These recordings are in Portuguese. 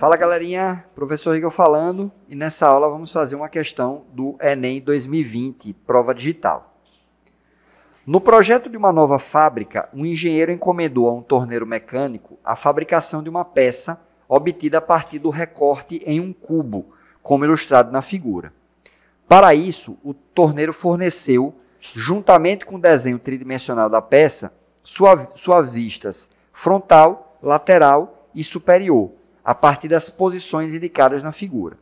Fala galerinha, professor Rigel falando e nessa aula vamos fazer uma questão do Enem 2020, prova digital. No projeto de uma nova fábrica, um engenheiro encomendou a um torneiro mecânico a fabricação de uma peça obtida a partir do recorte em um cubo, como ilustrado na figura. Para isso, o torneiro forneceu, juntamente com o desenho tridimensional da peça, suas sua vistas frontal, lateral e superior a partir das posições indicadas na figura.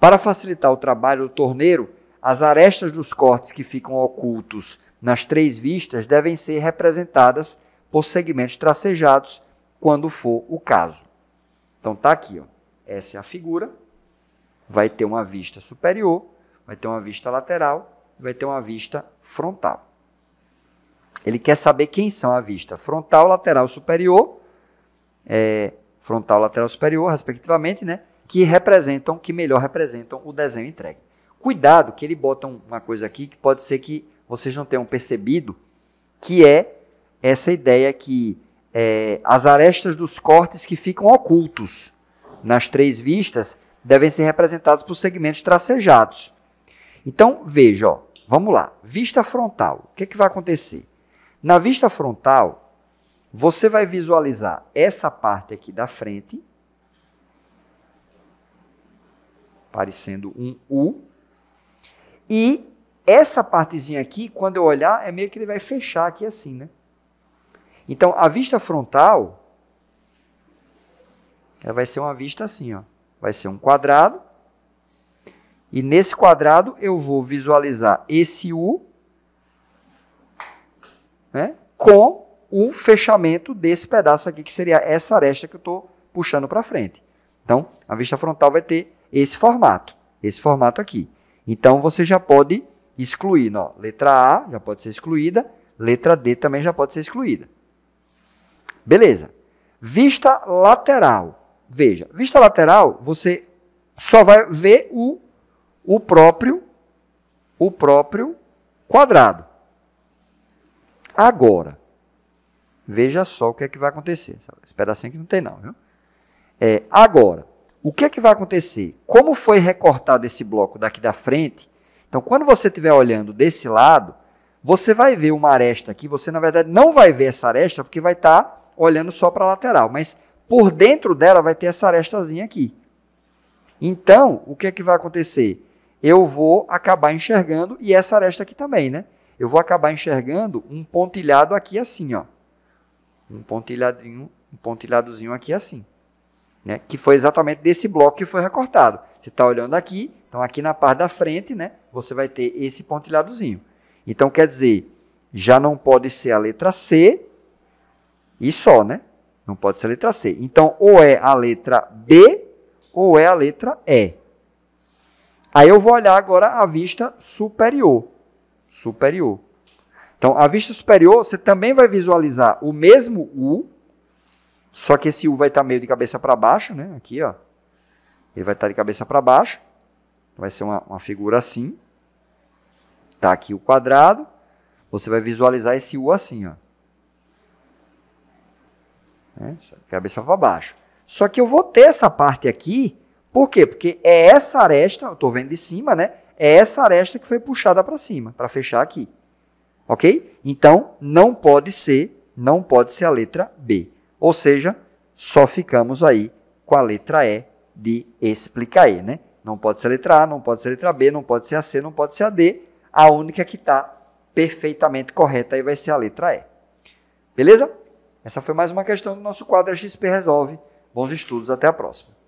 Para facilitar o trabalho do torneiro, as arestas dos cortes que ficam ocultos nas três vistas devem ser representadas por segmentos tracejados, quando for o caso. Então tá aqui, ó. Essa é a figura. Vai ter uma vista superior, vai ter uma vista lateral, vai ter uma vista frontal. Ele quer saber quem são a vista frontal, lateral, superior, é, frontal lateral superior, respectivamente, né? Que representam, que melhor representam o desenho entregue. Cuidado que ele bota uma coisa aqui que pode ser que vocês não tenham percebido, que é essa ideia que é, as arestas dos cortes que ficam ocultos nas três vistas devem ser representados por segmentos tracejados. Então, veja, ó, vamos lá. Vista frontal, o que, é que vai acontecer? Na vista frontal, você vai visualizar essa parte aqui da frente, parecendo um U, e essa partezinha aqui, quando eu olhar, é meio que ele vai fechar aqui assim, né? Então, a vista frontal, ela vai ser uma vista assim, ó. Vai ser um quadrado, e nesse quadrado eu vou visualizar esse U, né? Com o fechamento desse pedaço aqui, que seria essa aresta que eu estou puxando para frente. Então, a vista frontal vai ter esse formato, esse formato aqui. Então, você já pode excluir, ó, letra A já pode ser excluída, letra D também já pode ser excluída. Beleza. Vista lateral. Veja, vista lateral, você só vai ver o, o próprio o próprio quadrado. Agora, Veja só o que é que vai acontecer. Esse pedacinho assim que não tem, não, viu? É, agora, o que é que vai acontecer? Como foi recortado esse bloco daqui da frente, então quando você estiver olhando desse lado, você vai ver uma aresta aqui. Você, na verdade, não vai ver essa aresta porque vai estar tá olhando só para a lateral. Mas por dentro dela vai ter essa arestazinha aqui. Então, o que é que vai acontecer? Eu vou acabar enxergando, e essa aresta aqui também, né? Eu vou acabar enxergando um pontilhado aqui assim, ó um pontilhadinho, um pontilhadozinho aqui assim, né? Que foi exatamente desse bloco que foi recortado. Você está olhando aqui, então aqui na parte da frente, né? Você vai ter esse pontilhadozinho. Então quer dizer, já não pode ser a letra C e só, né? Não pode ser a letra C. Então ou é a letra B ou é a letra E. Aí eu vou olhar agora a vista superior. Superior. Então, a vista superior, você também vai visualizar o mesmo U, só que esse U vai estar tá meio de cabeça para baixo, né? Aqui, ó. Ele vai estar tá de cabeça para baixo. Vai ser uma, uma figura assim. Tá aqui o quadrado. Você vai visualizar esse U assim, ó. É, cabeça para baixo. Só que eu vou ter essa parte aqui. Por quê? Porque é essa aresta, eu estou vendo de cima, né? É essa aresta que foi puxada para cima, para fechar aqui. Ok? Então, não pode ser, não pode ser a letra B. Ou seja, só ficamos aí com a letra E de explicar, né? Não pode ser a letra A, não pode ser a letra B, não pode ser a C, não pode ser a D. A única que está perfeitamente correta aí vai ser a letra E. Beleza? Essa foi mais uma questão do nosso quadro XP Resolve. Bons estudos, até a próxima.